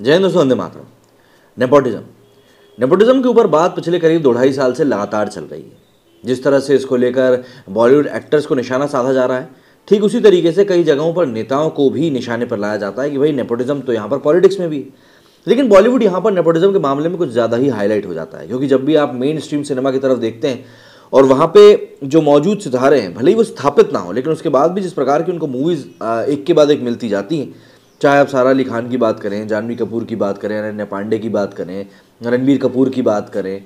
जैन दोस्तों वंदे मातरम nepotism nepotism के ऊपर बात पिछले करीब दो ढाई साल से लगातार चल रही है जिस तरह से इसको लेकर बॉलीवुड एक्टर्स को निशाना साधा जा रहा है ठीक उसी तरीके से कई जगहों पर नेताओं को भी निशाने पर लाया जाता है कि भाई नेपोटिज्म तो यहाँ पर पॉलिटिक्स में भी है लेकिन बॉलीवुड यहाँ पर नेपोटिज्म के मामले में कुछ ज़्यादा ही हाईलाइट हो जाता है क्योंकि जब भी आप मेन स्ट्रीम सिनेमा की तरफ देखते हैं और वहाँ पे जो मौजूद सितारे हैं भले ही वो स्थापित ना हो लेकिन उसके बाद भी जिस प्रकार की उनको मूवीज़ एक के बाद एक मिलती जाती हैं चाहे आप सारा अली खान की बात करें जानवी कपूर की बात करें अनन्या पांडे की बात करें रणबीर कपूर की बात करें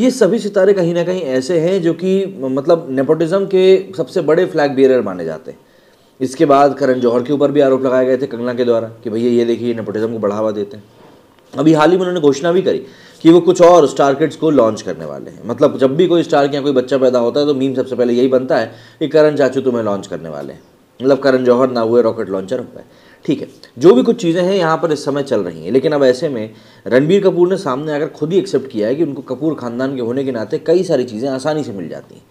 ये सभी सितारे कहीं ना कहीं ऐसे हैं जो कि मतलब नेपोटिज़म के सबसे बड़े फ्लैग बेरर माने जाते हैं इसके बाद करण जौहर के ऊपर भी आरोप लगाए गए थे कंगना के द्वारा कि भैया ये देखिए नेपोटिज्म को बढ़ावा देते हैं अभी हाल ही में उन्होंने घोषणा भी करी कि वो कुछ और स्टार किड्स को लॉन्च करने वाले हैं मतलब जब भी कोई स्टार के यहाँ कोई बच्चा पैदा होता है तो मीम सबसे पहले यही बनता है कि करण चाचू तुम्हें लॉन्च करने वाले हैं मतलब करण जौहर ना हुए रॉकेट लॉन्चर हो गए ठीक है जो भी कुछ चीज़ें हैं यहाँ पर इस समय चल रही हैं लेकिन अब ऐसे में रणबीर कपूर ने सामने आकर खुद ही एक्सेप्ट किया है कि उनको कपूर खानदान के होने के नाते कई सारी चीज़ें आसानी से मिल जाती हैं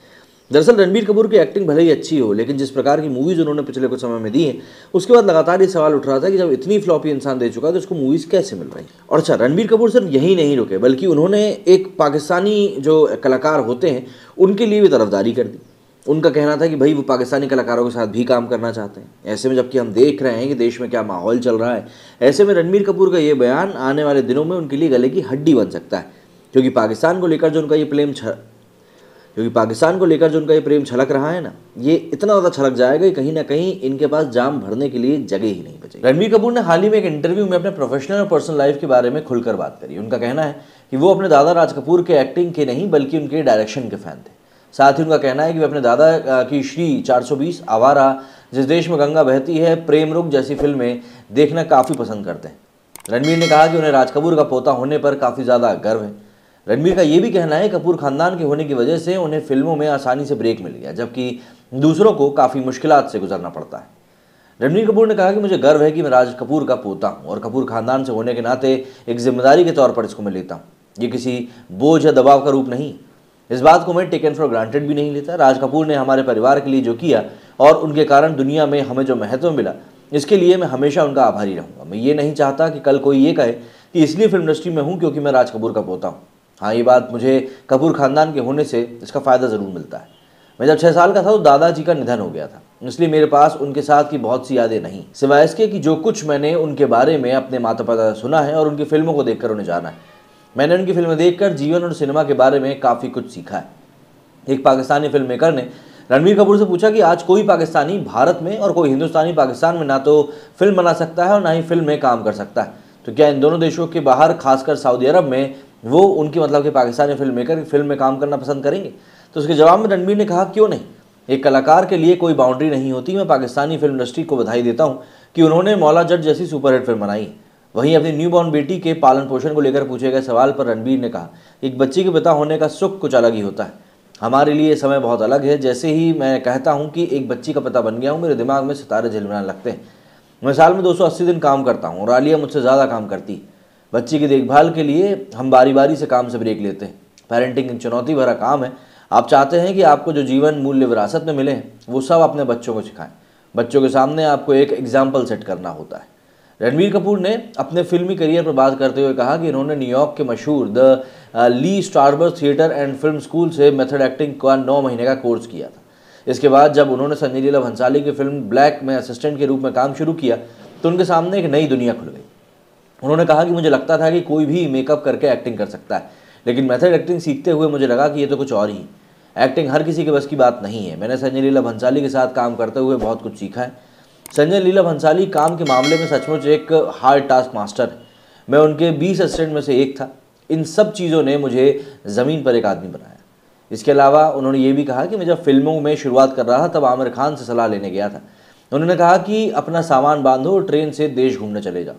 दरअसल रणबीर कपूर की एक्टिंग भले ही अच्छी हो लेकिन जिस प्रकार की मूवीज़ उन्होंने पिछले कुछ समय में दी हैं उसके बाद लगातार ये सवाल उठ रहा था कि जब इतनी फ्लॉपी इंसान दे चुका है तो उसको मूवीज़ कैसे मिल रही हैं और अच्छा रणबीर कपूर सिर्फ यही नहीं रुके बल्कि उन्होंने एक पाकिस्तानी जो कलाकार होते हैं उनके लिए भी तरफदारी कर दी उनका कहना था कि भाई वो पाकिस्तानी कलाकारों के साथ भी काम करना चाहते हैं ऐसे में जबकि हम देख रहे हैं कि देश में क्या माहौल चल रहा है ऐसे में रणबीर कपूर का ये बयान आने वाले दिनों में उनके लिए गले की हड्डी बन सकता है क्योंकि पाकिस्तान को लेकर जो उनका ये प्रेम छ क्योंकि पाकिस्तान को लेकर जो उनका ये प्रेम छलक रहा है ना ये इतना ज़्यादा छलक जाएगा कि कहीं ना कहीं इनके पास जाम भरने के लिए जगह ही नहीं बचेगी रणबीर कपूर ने हाल ही में एक इंटरव्यू में अपने प्रोफेशनल और पर्सनल लाइफ के बारे में खुलकर बात करी उनका कहना है कि वो अपने दादा राज कपूर के एक्टिंग के नहीं बल्कि उनके डायरेक्शन के फ़ैन थे साथ ही उनका कहना है कि वे अपने दादा की श्री 420 आवारा जिस देश में गंगा बहती है प्रेम रुख जैसी फिल्में देखना काफ़ी पसंद करते हैं रणवीर ने कहा कि उन्हें राज कपूर का पोता होने पर काफ़ी ज़्यादा गर्व है रणबीर का ये भी कहना है कपूर खानदान के होने की वजह से उन्हें फिल्मों में आसानी से ब्रेक मिल गया जबकि दूसरों को काफ़ी मुश्किल से गुजरना पड़ता है रणवीर कपूर ने कहा कि मुझे गर्व है कि मैं राज कपूर का पोता हूँ और कपूर खानदान से होने के नाते एक जिम्मेदारी के तौर पर इसको मैं लेता हूँ ये किसी बोझ या दबाव का रूप नहीं इस बात को मैं टेकन फॉर ग्रांटेड भी नहीं लेता राज कपूर ने हमारे परिवार के लिए जो किया और उनके कारण दुनिया में हमें जो महत्व मिला इसके लिए मैं हमेशा उनका आभारी रहूँगा मैं ये नहीं चाहता कि कल कोई ये कहे कि इसलिए फिल्म इंडस्ट्री में हूँ क्योंकि मैं राज कपूर का पोता हूँ हाँ ये बात मुझे कपूर खानदान के होने से इसका फ़ायदा ज़रूर मिलता है मैं जब छः साल का था तो दादाजी का निधन हो गया था इसलिए मेरे पास उनके साथ की बहुत सी यादें नहीं सिवाय इसके कि जो कुछ मैंने उनके बारे में अपने माता पिता से सुना है और उनकी फिल्मों को देखकर उन्हें जाना है मैंने उनकी फिल्में देखकर जीवन और सिनेमा के बारे में काफ़ी कुछ सीखा है एक पाकिस्तानी फिल्म मेकर ने रणवीर कपूर से पूछा कि आज कोई पाकिस्तानी भारत में और कोई हिंदुस्तानी पाकिस्तान में ना तो फिल्म बना सकता है और ना ही फिल्म में काम कर सकता है तो क्या इन दोनों देशों के बाहर खासकर सऊदी अरब में वो उनकी मतलब कि पाकिस्तानी फिल्म मेकर फिल्म में काम करना पसंद करेंगे तो उसके जवाब में रणबीर ने कहा क्यों नहीं एक कलाकार के लिए कोई बाउंड्री नहीं होती मैं पाकिस्तानी फिल्म इंडस्ट्री को बधाई देता हूँ कि उन्होंने मौला जट जैसी सुपरहिट फिल्म बनाई है वहीं अपनी न्यू बॉर्न बेटी के पालन पोषण को लेकर पूछे गए सवाल पर रणबीर ने कहा एक बच्चे के पिता होने का सुख कुछ अलग ही होता है हमारे लिए समय बहुत अलग है जैसे ही मैं कहता हूँ कि एक बच्ची का पता बन गया हूँ मेरे दिमाग में सितारे झिलमिलाने लगते हैं मैं साल में 280 दिन काम करता हूँ और आलिया मुझसे ज़्यादा काम करती बच्ची की देखभाल के लिए हम बारी बारी से काम से ब्रेक लेते हैं पेरेंटिंग चुनौती भरा काम है आप चाहते हैं कि आपको जो जीवन मूल्य विरासत में मिले वो सब अपने बच्चों को सिखाएं बच्चों के सामने आपको एक एग्जाम्पल सेट करना होता है रणवीर कपूर ने अपने फिल्मी करियर पर बात करते हुए कहा कि इन्होंने न्यूयॉर्क के मशहूर the Lee Strasberg theatre and film school से मेथड एक्टिंग का नौ महीने का कोर्स किया था इसके बाद जब उन्होंने संजय लीला भंसाली की फिल्म ब्लैक में असिस्टेंट के रूप में काम शुरू किया तो उनके सामने एक नई दुनिया खुल गई उन्होंने कहा कि मुझे लगता था कि कोई भी मेकअप करके एक्टिंग कर सकता है लेकिन मेथड एक्टिंग सीखते हुए मुझे लगा कि ये तो कुछ और ही एक्टिंग हर किसी के बस की बात नहीं है मैंने संजय लीला भंसाली के साथ काम करते हुए बहुत कुछ सीखा है संजय लीला भंसाली काम के मामले में सचमुच एक हार्ड टास्क मास्टर है मैं उनके बीस असिस्टेंट में से एक था इन सब चीज़ों ने मुझे ज़मीन पर एक आदमी बनाया इसके अलावा उन्होंने ये भी कहा कि मैं जब फिल्मों में शुरुआत कर रहा था तब आमिर खान से सलाह लेने गया था उन्होंने कहा कि अपना सामान बांधो और ट्रेन से देश घूमने चले जाओ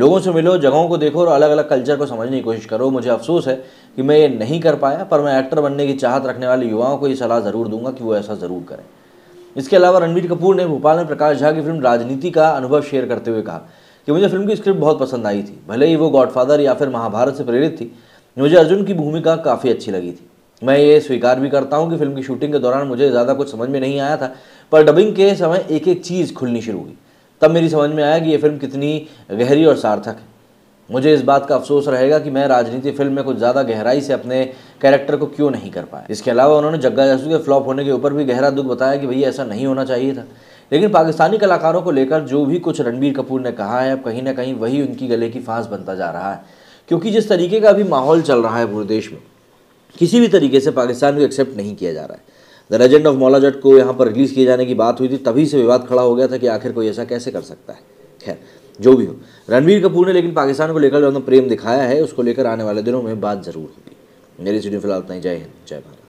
लोगों से मिलो जगहों को देखो और अलग अलग कल्चर को समझने की कोशिश करो मुझे अफसोस है कि मैं ये नहीं कर पाया पर मैं एक्टर बनने की चाहत रखने वाले युवाओं को ये सलाह ज़रूर दूंगा कि वो ऐसा ज़रूर करें इसके अलावा रणबीर कपूर ने भोपाल में प्रकाश झा की फिल्म राजनीति का अनुभव शेयर करते हुए कहा कि मुझे फिल्म की स्क्रिप्ट बहुत पसंद आई थी भले ही वो गॉडफादर या फिर महाभारत से प्रेरित थी मुझे अर्जुन की भूमिका काफ़ी अच्छी लगी थी मैं ये स्वीकार भी करता हूँ कि फिल्म की शूटिंग के दौरान मुझे ज़्यादा कुछ समझ में नहीं आया था पर डबिंग के समय एक एक चीज़ खुलनी शुरू हुई तब मेरी समझ में आया कि ये फिल्म कितनी गहरी और सार्थक है मुझे इस बात का अफसोस रहेगा कि मैं राजनीति फिल्म में कुछ ज़्यादा गहराई से अपने कैरेक्टर को क्यों नहीं कर पाया इसके अलावा उन्होंने जग्गा जासू के फ्लॉप होने के ऊपर भी गहरा दुख बताया कि भैया ऐसा नहीं होना चाहिए था लेकिन पाकिस्तानी कलाकारों को लेकर जो भी कुछ रणबीर कपूर ने कहा है अब कहीं ना कहीं वही उनकी गले की फांस बनता जा रहा है क्योंकि जिस तरीके का अभी माहौल चल रहा है पूरे देश में किसी भी तरीके से पाकिस्तान को एक्सेप्ट नहीं किया जा रहा है द लेजेंड ऑफ मौला जट को यहाँ पर रिलीज़ किए जाने की बात हुई थी तभी से विवाद खड़ा हो गया था कि आखिर कोई ऐसा कैसे कर सकता है खैर जो भी हो रणवीर कपूर ने लेकिन पाकिस्तान को लेकर जो प्रेम दिखाया है उसको लेकर आने वाले दिनों में बात जरूर होगी मेरी सीडियो फिलहाल उतना ही जय हिंद जय भारत